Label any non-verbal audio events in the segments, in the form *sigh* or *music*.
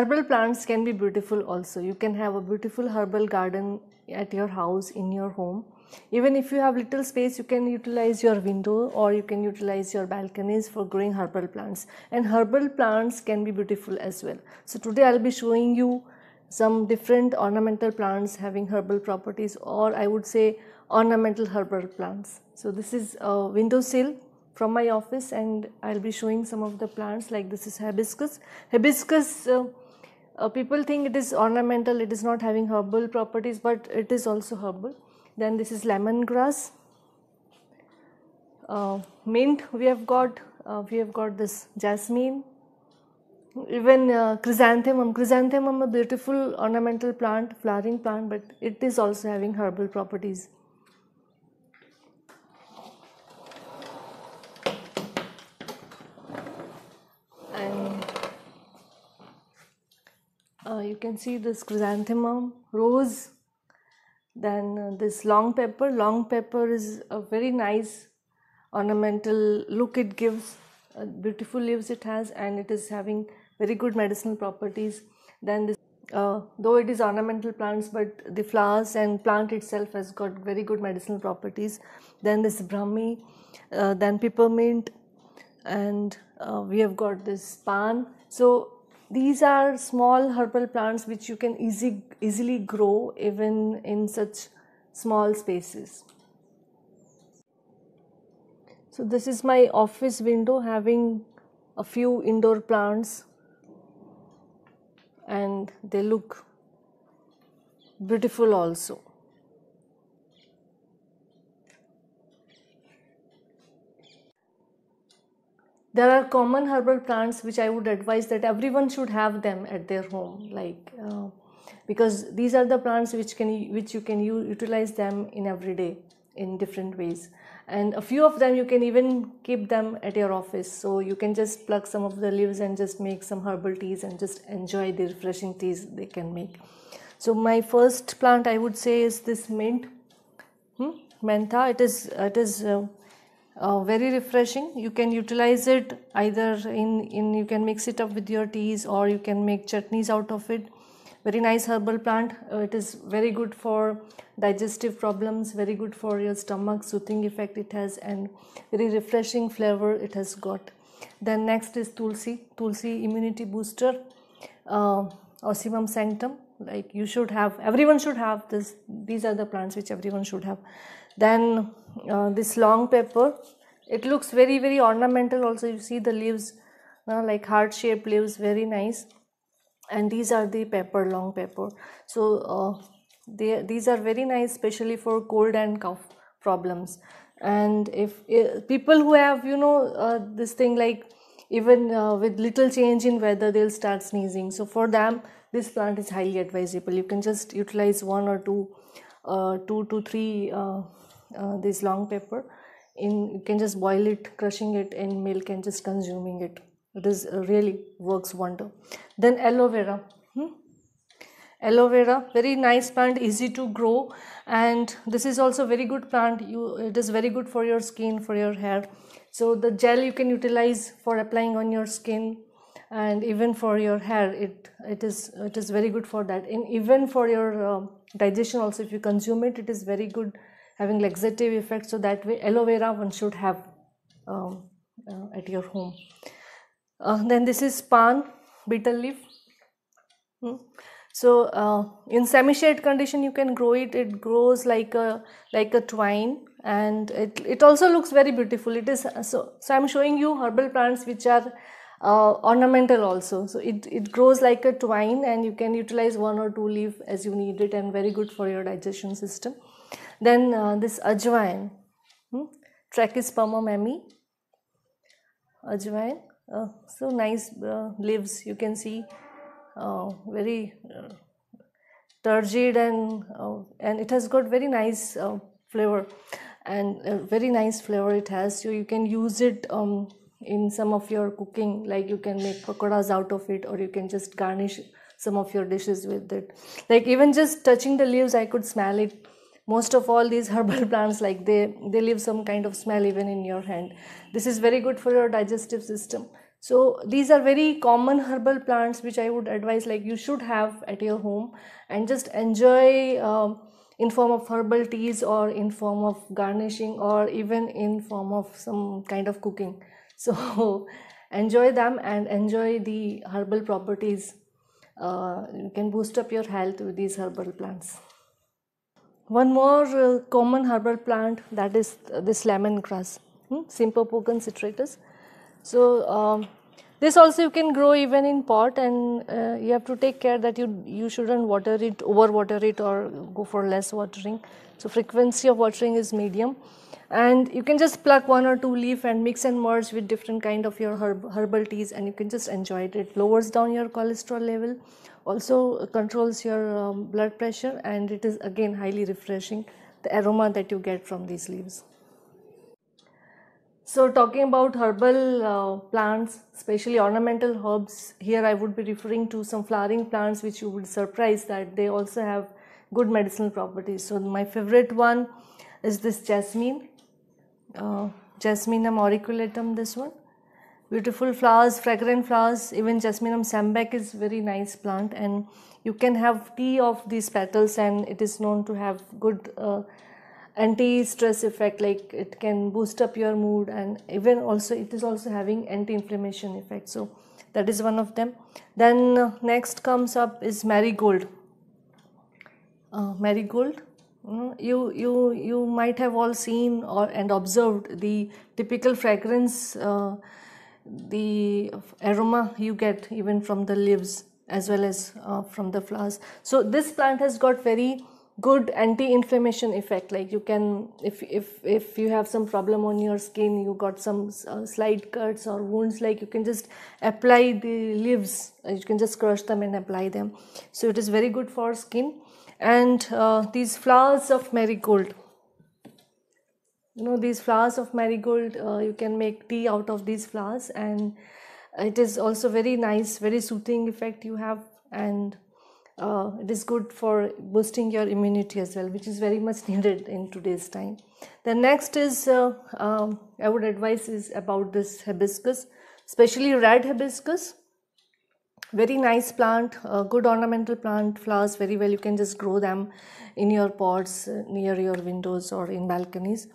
herbal plants can be beautiful also you can have a beautiful herbal garden at your house in your home even if you have little space you can utilize your window or you can utilize your balconies for growing herbal plants and herbal plants can be beautiful as well so today i'll be showing you some different ornamental plants having herbal properties or i would say ornamental herbal plants so this is a windowsill from my office and i'll be showing some of the plants like this is hibiscus hibiscus uh, uh, people think it is ornamental it is not having herbal properties but it is also herbal then this is lemongrass uh, mint we have got uh, we have got this jasmine even uh, chrysanthemum chrysanthemum a beautiful ornamental plant flowering plant but it is also having herbal properties Uh, you can see this chrysanthemum rose then uh, this long pepper long pepper is a very nice ornamental look it gives uh, beautiful leaves it has and it is having very good medicinal properties then this uh, though it is ornamental plants but the flowers and plant itself has got very good medicinal properties then this brahmi uh, then peppermint and uh, we have got this pan so these are small herbal plants which you can easy, easily grow even in such small spaces. So this is my office window having a few indoor plants and they look beautiful also. there are common herbal plants which I would advise that everyone should have them at their home, like uh, because these are the plants which can which you can u- utilize them in every day in different ways, and a few of them you can even keep them at your office. So you can just pluck some of the leaves and just make some herbal teas and just enjoy the refreshing teas they can make. So my first plant I would say is this mint, hmm? mentha. It is it is. Uh, uh, very refreshing you can utilize it either in in you can mix it up with your teas or you can make chutneys out of it very nice herbal plant uh, it is very good for digestive problems very good for your stomach soothing effect it has and very refreshing flavor it has got then next is tulsi tulsi immunity booster uh, osimum sanctum like you should have everyone should have this these are the plants which everyone should have then uh, this long pepper, it looks very very ornamental. Also, you see the leaves, uh, like heart shaped leaves, very nice. And these are the pepper, long pepper. So uh, they, these are very nice, especially for cold and cough problems. And if, if people who have you know uh, this thing like even uh, with little change in weather they'll start sneezing so for them this plant is highly advisable you can just utilize one or two uh, two to three uh, uh, this long pepper in you can just boil it crushing it in milk and just consuming it it is really works wonder then aloe vera hmm? aloe vera very nice plant easy to grow and this is also very good plant you it is very good for your skin for your hair so the gel you can utilize for applying on your skin and even for your hair it it is it is very good for that and even for your uh, digestion also if you consume it it is very good having laxative effect so that way aloe vera one should have um, uh, at your home uh, then this is pan betel leaf hmm. so uh, in semi shade condition you can grow it it grows like a like a twine and it it also looks very beautiful it is uh, so so i'm showing you herbal plants which are uh, ornamental also so it, it grows like a twine and you can utilize one or two leaf as you need it and very good for your digestion system then uh, this ajwain hmm? trachysperma ajwain uh, so nice uh, leaves you can see uh, very uh, turgid and and it has got very nice flavor and a very nice flavor it has so you can use it um, in some of your cooking like you can make pakoras out of it or you can just garnish some of your dishes with it like even just touching the leaves i could smell it most of all these *laughs* herbal plants like they they leave some kind of smell even in your hand this is very good for your digestive system so these are very common herbal plants which i would advise like you should have at your home and just enjoy um, in form of herbal teas or in form of garnishing or even in form of some kind of cooking so *laughs* enjoy them and enjoy the herbal properties uh, you can boost up your health with these herbal plants one more uh, common herbal plant that is this lemongrass hmm? sympopocon citratus so um, this also you can grow even in pot and uh, you have to take care that you, you shouldn't water it, overwater it or go for less watering. So frequency of watering is medium and you can just pluck one or two leaf and mix and merge with different kind of your herb, herbal teas and you can just enjoy it. It lowers down your cholesterol level, also controls your um, blood pressure and it is again highly refreshing the aroma that you get from these leaves. So, talking about herbal uh, plants, especially ornamental herbs, here I would be referring to some flowering plants which you would surprise that they also have good medicinal properties. So, my favorite one is this jasmine, uh, Jasminum auriculatum, this one. Beautiful flowers, fragrant flowers, even Jasminum sambac is very nice plant and you can have tea of these petals and it is known to have good uh, anti-stress effect like it can boost up your mood and even also it is also having anti-inflammation effect so that is one of them then uh, next comes up is marigold uh, marigold mm, you you you might have all seen or and observed the typical fragrance uh, the aroma you get even from the leaves as well as uh, from the flowers so this plant has got very good anti-inflammation effect like you can if if if you have some problem on your skin you got some uh, slight cuts or wounds like you can just apply the leaves uh, you can just crush them and apply them so it is very good for skin and uh, these flowers of marigold you know these flowers of marigold uh, you can make tea out of these flowers and it is also very nice very soothing effect you have and uh, it is good for boosting your immunity as well which is very much *laughs* needed in today's time the next is uh, um, i would advise is about this hibiscus especially red hibiscus very nice plant good ornamental plant flowers very well you can just grow them in your pots uh, near your windows or in balconies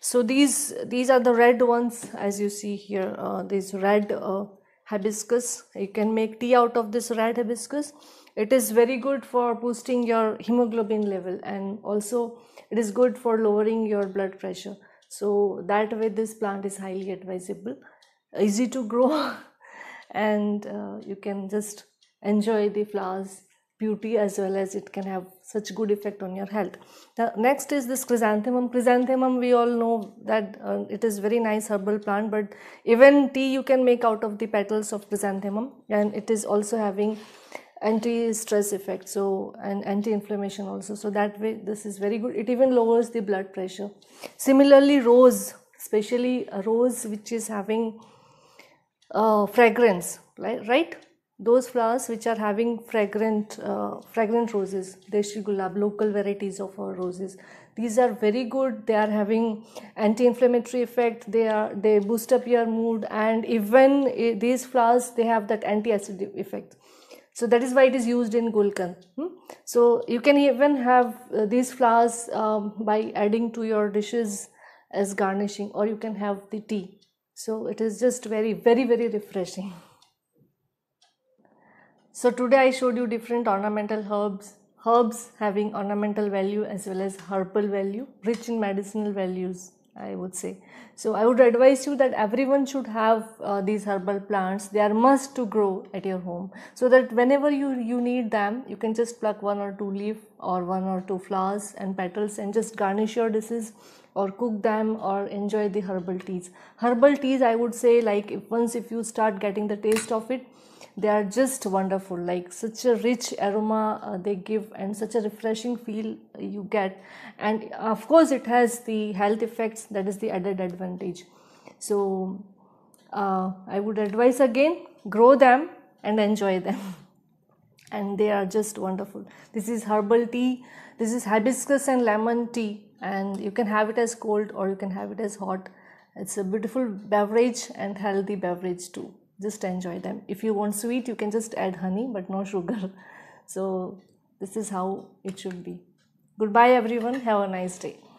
so these these are the red ones as you see here uh, these red uh, hibiscus you can make tea out of this red hibiscus it is very good for boosting your hemoglobin level and also it is good for lowering your blood pressure so that way this plant is highly advisable easy to grow *laughs* and uh, you can just enjoy the flowers beauty as well as it can have such good effect on your health the next is this chrysanthemum chrysanthemum we all know that uh, it is very nice herbal plant but even tea you can make out of the petals of chrysanthemum and it is also having anti-stress effect so and anti-inflammation also so that way this is very good it even lowers the blood pressure similarly rose especially rose which is having uh, fragrance right, right those flowers which are having fragrant uh, fragrant roses deshi gulab local varieties of our roses these are very good they are having anti-inflammatory effect they are they boost up your mood and even eh, these flowers they have that anti-acid effect so that is why it is used in gulkan hmm? so you can even have uh, these flowers um, by adding to your dishes as garnishing or you can have the tea so it is just very very very refreshing so today i showed you different ornamental herbs herbs having ornamental value as well as herbal value rich in medicinal values I would say. So I would advise you that everyone should have uh, these herbal plants. They are must to grow at your home so that whenever you, you need them, you can just pluck one or two leaf or one or two flowers and petals and just garnish your dishes or cook them or enjoy the herbal teas. Herbal teas I would say like if once if you start getting the taste of it, they are just wonderful like such a rich aroma uh, they give and such a refreshing feel you get and uh, of course it has the health effects that is the added advantage so uh, i would advise again grow them and enjoy them *laughs* and they are just wonderful this is herbal tea this is hibiscus and lemon tea and you can have it as cold or you can have it as hot it's a beautiful beverage and healthy beverage too just enjoy them if you want sweet you can just add honey but no sugar *laughs* so this is how it should be goodbye everyone have a nice day